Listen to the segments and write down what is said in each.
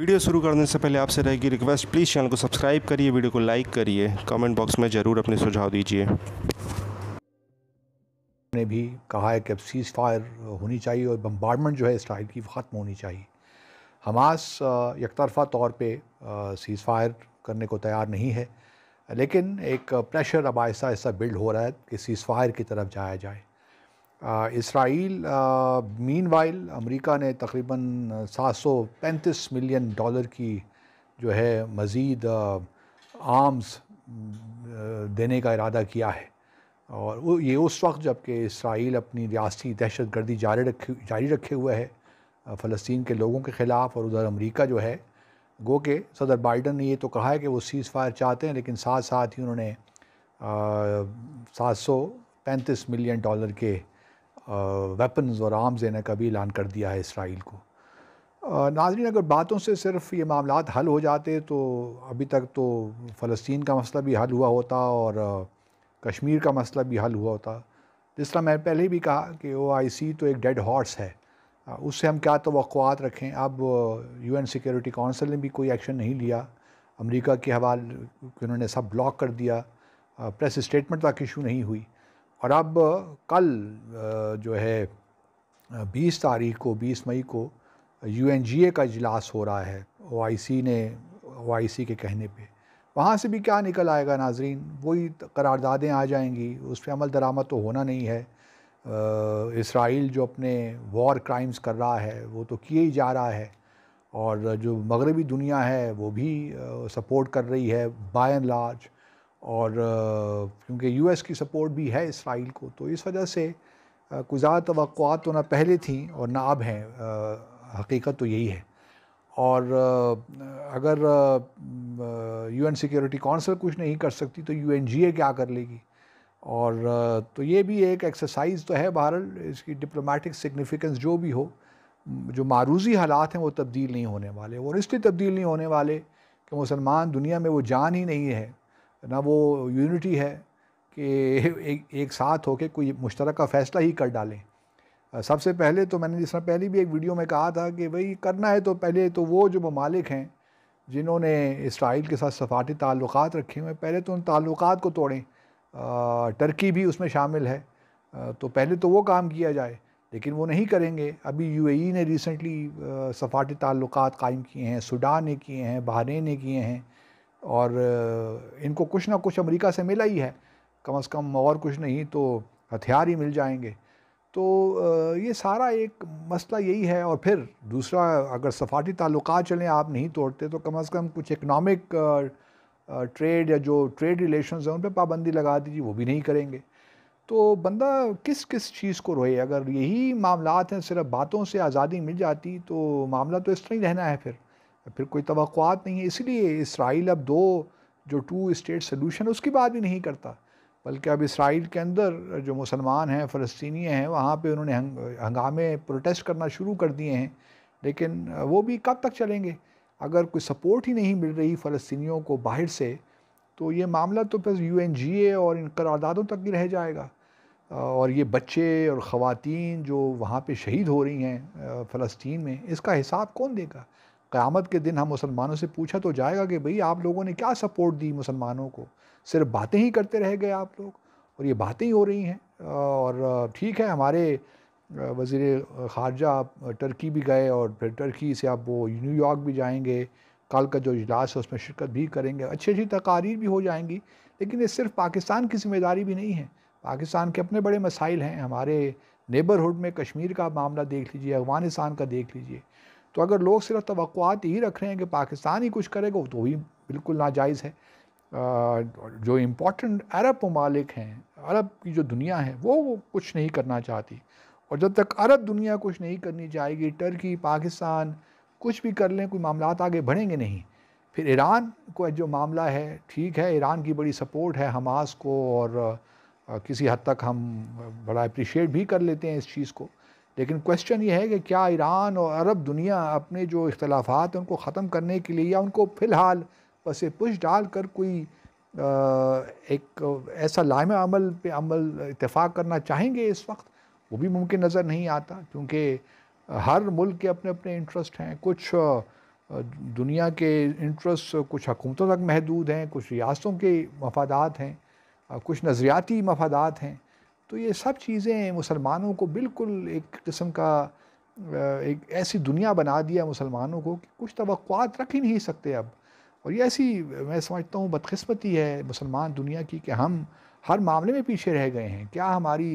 video शुरू करने से पहले आपसे रहेगी रिक्वेस्ट प्लीज़ चैनल को सब्सक्राइब करिए वीडियो को लाइक करिए कमेंट बॉक्स में ज़रूर अपने सुझाव दीजिए ने भी कहा है कि अब सीज़ फायर होनी चाहिए और बम्बार्डमेंट जो है इसराइल की ख़त्म होनी चाहिए हमास यकतरफा तौर पर सीज़ फायर करने को तैयार नहीं है लेकिन एक प्रेशर अब ऐसा ऐसा बिल्ड हो रहा है कि सीज़ फायर की तरफ जाया जाए इसराइल मीन वाइल अमरीका ने तकरीबन सात सौ पैंतीस मिलियन डॉलर की जो है मज़ीद आर्म्स देने का इरादा किया है और ये उस वक्त जबकि इसराइल अपनी रियासी दहशत गर्दी जारी रखी जारी रखे हुए है फ़लस्तीन के लोगों के ख़िलाफ़ और उधर अमरीका जो है गो के सदर बाइडन ने ये तो कहा है कि वो सीज़ फायर चाहते हैं लेकिन साथ साथ ही उन्होंने सात सौ पैंतीस मिलियन डॉलर के वेपन्स और आर्म्स देने का भी ऐलान कर दिया है इसराइल को नाजरीन अगर बातों से सिर्फ ये मामला हल हो जाते तो अभी तक तो फ़लस्तीन का मसला भी हल हुआ होता और कश्मीर का मसला भी हल हुआ होता जिस तरह मैंने पहले भी कहा कि ओ आई सी तो एक डेड हॉर्स है उससे हम क्या तो रखें अब यू एन सिक्योरिटी कौंसिल ने भी कोई एक्शन नहीं लिया अमरीका के हवाले उन्होंने सब ब्लॉक कर दिया प्रेस स्टेटमेंट तक इशू नहीं हुई और अब कल जो है 20 तारीख को 20 मई को यू का इजलास हो रहा है ओ ने ओ के कहने पर वहाँ से भी क्या निकल आएगा नाजरीन वही करारदादें आ जाएंगी उस पर अमल दरामद तो होना नहीं है इसराइल जो अपने वॉर क्राइम्स कर रहा है वो तो किए ही जा रहा है और जो मगरबी दुनिया है वो भी सपोर्ट कर रही है बाय एंड लार्ज और क्योंकि यूएस की सपोर्ट भी है इसराइल को तो इस वजह से कुछ ज़्यादा तो ना पहले थी और ना अब हैं हकीकत तो यही है और अगर यूएन सिक्योरिटी कौंसिल कुछ नहीं कर सकती तो यूएनजीए क्या कर लेगी और तो ये भी एक एक्सरसाइज तो है बहरहाल इसकी डिप्लोमेटिक सिग्निफिकेंस जो भी हो जो मारूजी हालात हैं वो तब्दील नहीं होने वाले और इसलिए तब्दील नहीं होने वाले कि मुसलमान दुनिया में वो जान ही नहीं है ना वो यूनिटी है कि एक एक साथ होकर कोई मुश्तरक फ़ैसला ही कर डालें सबसे पहले तो मैंने जिस तरह पहले भी एक वीडियो में कहा था कि भाई करना है तो पहले तो वो जो ममालिक हैं जिन्होंने इसराइल के साथ सफ़ाती ताल्लुक़ रखे हुए पहले तो उन ताल्लुक़ को तोड़ें टर्की भी उसमें शामिल है तो पहले तो वो काम किया जाए लेकिन वो नहीं करेंगे अभी यूएई e ने रिसेंटली सफ़ाती ताल्लुक़ कायम किए हैं सूडान ने किए हैं बहरीन ने किए हैं और इनको कुछ ना कुछ अमेरिका से मिला ही है कम अज़ कम और कुछ नहीं तो हथियार ही मिल जाएंगे तो ये सारा एक मसला यही है और फिर दूसरा अगर सफारती ताल्लुक चलें आप नहीं तोड़ते तो कम अज़ कम कुछ इकनॉमिक ट्रेड या जो ट्रेड रिलेशन हैं उन पर पाबंदी लगा दीजिए वो भी नहीं करेंगे तो बंदा किस किस चीज़ को रोए अगर यही मामला हैं सिर्फ बातों से आज़ादी मिल जाती तो मामला तो इस तरह ही रहना है फिर फिर कोई तो नहीं है इसलिए इसराइल अब दो जो टू स्टेट है उसकी बात भी नहीं करता बल्कि अब इसराइल के अंदर जो मुसलमान हैं फ़लस्तनी हैं वहाँ पर उन्होंने हंग, हंगामे प्रोटेस्ट करना शुरू कर दिए हैं लेकिन वो भी कब तक चलेंगे अगर कोई सपोर्ट ही नहीं मिल रही फ़लस्तियों को बाहर से तो ये मामला तो फिर यू एन जी ए और इन करारदादों तक ही रह जाएगा और ये बच्चे और ख़वान जो वहाँ पर शहीद हो रही हैं फ़लस्तीन में इसका हिसाब कौन देगा क़्यामत के दिन हम मुसलमानों से पूछा तो जाएगा कि भई आप लोगों ने क्या सपोर्ट दी मुसलमानों को सिर्फ बातें ही करते रह गए आप लोग और ये बातें ही हो रही हैं और ठीक है हमारे वजीर खारजा टर्की भी गए और फिर टर्की से आप वो न्यूयॉर्क भी जाएंगे कल का जो इजलास है उसमें शिरकत भी करेंगे अच्छी अच्छी तकारीर भी हो जाएंगी लेकिन ये सिर्फ पाकिस्तान की जिम्मेदारी भी नहीं है पाकिस्तान के अपने बड़े मसाइल हैं हमारे नेबरहुड में कश्मीर का मामला देख लीजिए अफगानिस्तान का देख लीजिए तो अगर लोग सिर्फ तो ही रख रहे हैं कि पाकिस्तान ही कुछ करेगा तो ही बिल्कुल नाजायज़ है जो इम्पोर्टेंट अरब ममालिक हैं अरब की जो दुनिया है वो कुछ नहीं करना चाहती और जब तक अरब दुनिया कुछ नहीं करनी चाहेगी टर्की पाकिस्तान कुछ भी कर लें कोई मामला आगे बढ़ेंगे नहीं फिर ईरान को जो मामला है ठीक है ईरान की बड़ी सपोर्ट है हमास को और किसी हद तक हम बड़ा अप्रिशिएट भी कर लेते हैं इस चीज़ को लेकिन क्वेश्चन ये है कि क्या ईरान और अरब दुनिया अपने जो इख्तलाफात हैं उनको ख़त्म करने के लिए या उनको फ़िलहाल बस पुश डाल कर कोई आ, एक ऐसा लाम अमल पे अमल इतफाक़ करना चाहेंगे इस वक्त वो भी मुमकिन नज़र नहीं आता क्योंकि हर मुल्क के अपने अपने इंटरेस्ट हैं कुछ दुनिया के इंटरेस्ट कुछ हकूमतों तक महदूद हैं कुछ रियासतों के मफादात हैं कुछ नज़रियाती मफादात हैं तो ये सब चीज़ें मुसलमानों को बिल्कुल एक किस्म का एक ऐसी दुनिया बना दिया मुसलमानों को कि कुछ तो रख ही नहीं सकते अब और ये ऐसी मैं समझता हूँ बदकस्मती है मुसलमान दुनिया की कि हम हर मामले में पीछे रह गए हैं क्या हमारी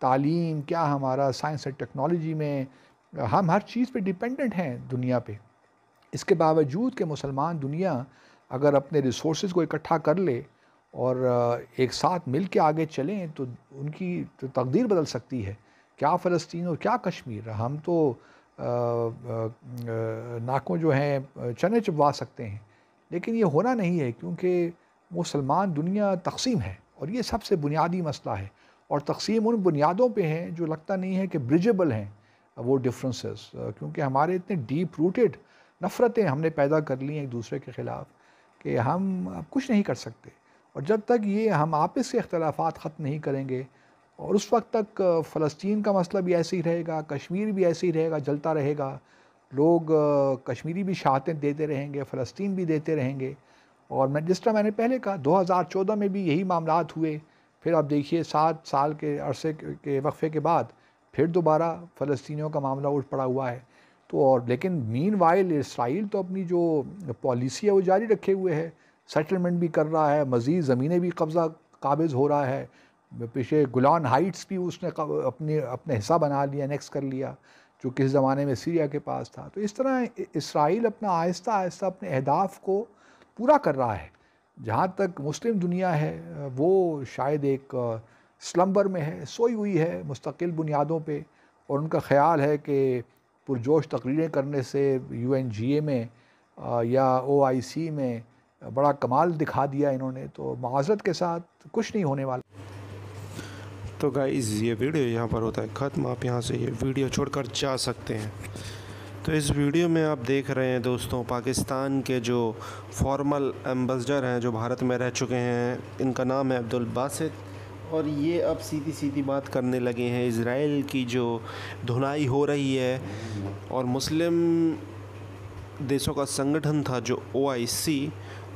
तालीम क्या हमारा साइंस एंड टेक्नोलॉजी में हम हर चीज़ पे डिपेंडेंट हैं दुनिया पे इसके बावजूद कि मुसलमान दुनिया अगर अपने रिसोर्स को इकट्ठा कर ले और एक साथ मिल के आगे चलें तो उनकी तो तकदीर बदल सकती है क्या फ़लस्तीन और क्या कश्मीर हम तो नाकों जो हैं चने चबवा सकते हैं लेकिन ये होना नहीं है क्योंकि मुसलमान दुनिया तकसीम है और ये सबसे बुनियादी मसला है और तकसीम उन बुनियादों पे हैं जो लगता नहीं है कि ब्रिजेबल हैं वो डिफरेंसेस क्योंकि हमारे इतने डीप रूटेड नफ़रतें हमने पैदा कर ली हैं एक दूसरे के ख़िलाफ़ कि हम कुछ नहीं कर सकते और जब तक ये हम आपस के अख्तलाफात ख़त्म नहीं करेंगे और उस वक्त तक फ़लस्तीन का मसला भी ऐसे ही रहेगा कश्मीर भी ऐसे ही रहेगा जलता रहेगा लोग कश्मीरी भी शहादतें देते रहेंगे फ़लस्तीन भी देते रहेंगे और मैं जिस तरह मैंने पहले कहा 2014 में भी यही मामला हुए फिर आप देखिए सात साल के अरसे के वक्फ़े के बाद फिर दोबारा फ़लस्तियों का मामला उठ पड़ा हुआ है तो और लेकिन मीन वाइल इसराइल तो अपनी जो पॉलिसी है वो जारी रखे हुए है सेटलमेंट भी कर रहा है मज़ीद ज़मीनें भी कब्ज़ा काबिज हो रहा है पीछे गुलान हाइट्स भी उसने अपने अपने हिस्सा बना लिया नेक्स्ट कर लिया जो किस ज़माने में सीरिया के पास था तो इस तरह इसराइल अपना आहिस्ता आहिस्ता अपने अहदाफ को पूरा कर रहा है जहाँ तक मुस्लिम दुनिया है वो शायद एक स्लम्बर में है सोई हुई है मुस्तकिल बुनियादों पर और उनका ख्याल है कि पुरजोश तकरीरें करने से यू एन जी ए में या ओ आई सी में बड़ा कमाल दिखा दिया इन्होंने तो माजरत के साथ कुछ नहीं होने वाला तो गाइज़ ये वीडियो यहाँ पर होता है ख़त्म आप यहाँ से ये वीडियो छोड़कर जा सकते हैं तो इस वीडियो में आप देख रहे हैं दोस्तों पाकिस्तान के जो फॉर्मल एम्बेसडर हैं जो भारत में रह चुके हैं इनका नाम है अब्दुल बासित और ये अब सीधी सीधी बात करने लगे हैं इसराइल की जो धुनाई हो रही है और मुस्लिम देशों का संगठन था जो ओ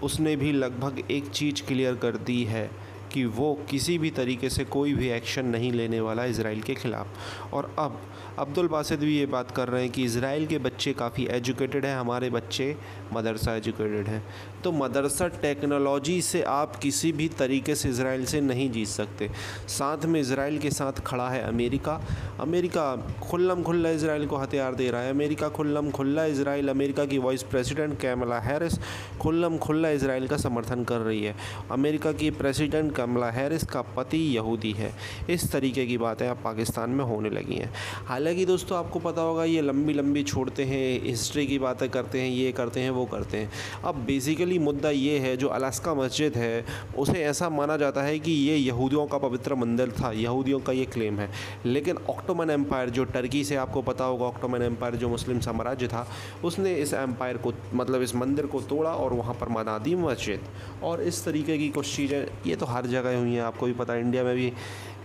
उसने भी लगभग एक चीज़ क्लियर कर दी है कि वो किसी भी तरीके से कोई भी एक्शन नहीं लेने वाला इसराइल के ख़िलाफ़ और अब अब्दुल बासित भी ये बात कर रहे हैं कि इसराइल के बच्चे काफ़ी एजुकेटेड हैं हमारे बच्चे मदरसा एजुकेटेड हैं तो मदरसा टेक्नोलॉजी से आप किसी भी तरीके से इसराइल से नहीं जीत सकते साथ में इसराइल के साथ खड़ा है अमेरिका अमेरिका खुल्लम खुल्ला इसराइल को हथियार दे रहा है अमेरिका खुल्लम खुल्ला इसराइल अमेरिका की वाइस प्रेसिडेंट कैमला हैरिस खुल्लम खुल्ला इसराइल का समर्थन कर रही है अमेरिका की प्रेसिडेंट कमला हैरिस का पति यहूदी है इस तरीके की बातें अब पाकिस्तान में होने लगी हैं हालांकि दोस्तों आपको पता होगा ये लंबी लंबी छोड़ते हैं हिस्ट्री की बातें करते हैं ये करते हैं वो करते हैं अब बेसिकली असली मुद्दा ये है जो अलास्का मस्जिद है उसे ऐसा माना जाता है कि ये यहूदियों का पवित्र मंदिर था यहूदियों का ये क्लेम है लेकिन ऑक्टोमन एम्पायर जो टर्की से आपको पता होगा ऑक्टोमन एम्पायर जो मुस्लिम साम्राज्य था उसने इस एम्पायर को मतलब इस मंदिर को तोड़ा और वहाँ पर मनादी मस्जिद और इस तरीके की कुछ चीज़ें ये तो हर जगह हुई हैं आपको भी पता इंडिया में भी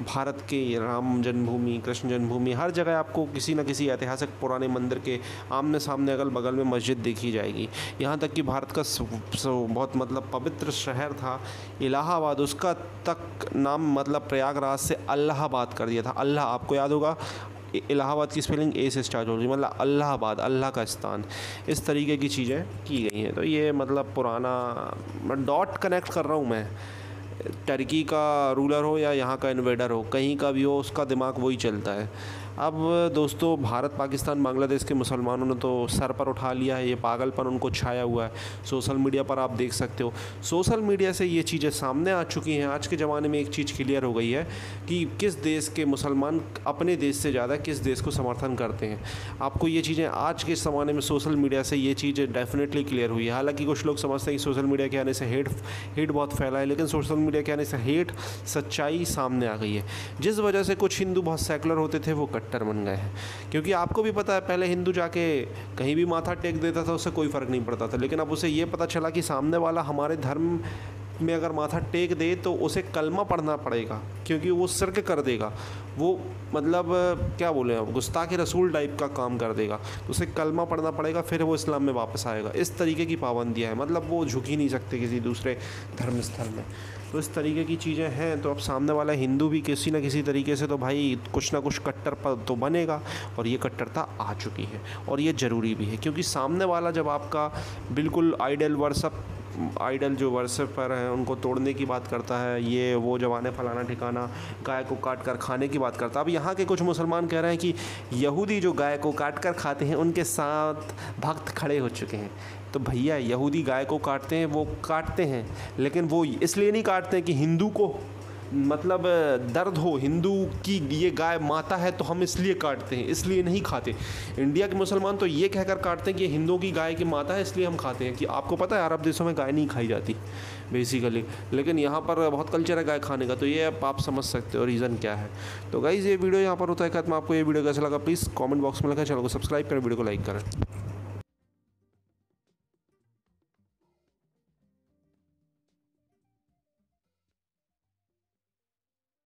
भारत के राम जन्मभूमि कृष्ण जन्मभूमि हर जगह आपको किसी न किसी ऐतिहासिक पुराने मंदिर के आमने सामने अगल बगल में मस्जिद देखी जाएगी यहाँ तक कि भारत का बहुत मतलब पवित्र शहर था इलाहाबाद उसका तक नाम मतलब प्रयागराज से अल्लाहाबाद कर दिया था अल्लाह आपको याद होगा इलाहाबाद की स्पेलिंग ए से स्टार्ट हो रही मतलब अल्लाहबाद अल्लाह का स्थान इस तरीके की चीज़ें की गई हैं तो ये मतलब पुराना डॉट कनेक्ट कर रहा हूँ मैं टर्की का रूलर हो या यहाँ का इन्वेडर हो कहीं का भी हो उसका दिमाग वही चलता है अब दोस्तों भारत पाकिस्तान बांग्लादेश के मुसलमानों ने तो सर पर उठा लिया है ये पागलपन उनको छाया हुआ है सोशल मीडिया पर आप देख सकते हो सोशल मीडिया से ये चीज़ें सामने आ चुकी हैं आज के ज़माने में एक चीज़ क्लियर हो गई है कि किस देश के मुसलमान अपने देश से ज़्यादा किस देश को समर्थन करते हैं आपको ये चीज़ें आज के ज़माने में सोशल मीडिया से ये चीज़ें डेफिनेटली क्लियर हुई है हालाँकि कुछ लोग समझते हैं कि सोशल मीडिया के आने से हेट हेट बहुत फैला है लेकिन सोशल मीडिया के आने से हेट सच्चाई सामने आ गई है जिस वजह से कुछ हिंदू बहुत सेकुलर होते थे वो कट कट्टर बन गए हैं क्योंकि आपको भी पता है पहले हिंदू जाके कहीं भी माथा टेक देता था उससे कोई फ़र्क नहीं पड़ता था लेकिन अब उसे ये पता चला कि सामने वाला हमारे धर्म में अगर माथा टेक दे तो उसे कलमा पढ़ना पड़ेगा क्योंकि वो सिरक कर देगा वो मतलब क्या बोले गुस्ता गुस्ताख रसूल टाइप का काम कर देगा तो उसे कलमा पढ़ना पड़ेगा फिर वो इस्लाम में वापस आएगा इस तरीके की पाबंदियाँ हैं मतलब वो झुक ही नहीं सकते किसी दूसरे धर्म स्थल में तो इस तरीके की चीज़ें हैं तो अब सामने वाला हिंदू भी किसी ना किसी तरीके से तो भाई कुछ ना कुछ कट्टर पर तो बनेगा और ये कट्टरता आ चुकी है और ये ज़रूरी भी है क्योंकि सामने वाला जब आपका बिल्कुल आइडल वर्सअप आइडल जो पर हैं उनको तोड़ने की बात करता है ये वो जवाने फलाना ठिकाना गाय को काट कर खाने की बात करता है अब यहाँ के कुछ मुसलमान कह रहे हैं कि यहूदी जो गाय को काट कर खाते हैं उनके साथ भक्त खड़े हो चुके हैं तो भैया यहूदी गाय को काटते हैं वो काटते हैं लेकिन वो इसलिए नहीं काटते कि हिंदू को मतलब दर्द हो हिंदू की ये गाय माता है तो हम इसलिए काटते हैं इसलिए नहीं खाते इंडिया के मुसलमान तो ये कहकर काटते हैं कि हिंदुओं की गाय की माता है इसलिए हम खाते हैं कि आपको पता है अरब देशों में गाय नहीं खाई जाती बेसिकली लेकिन यहाँ पर बहुत कल्चर है गाय खाने का तो ये आप समझ सकते हो रीज़न क्या है तो गाइज़ ये वीडियो यहाँ पर होता है खत्म आपको ये वीडियो कैसा लगा प्लीज़ कॉमेंट बॉक्स में लगा चैनल को सब्सक्राइब करें वीडियो को लाइक करें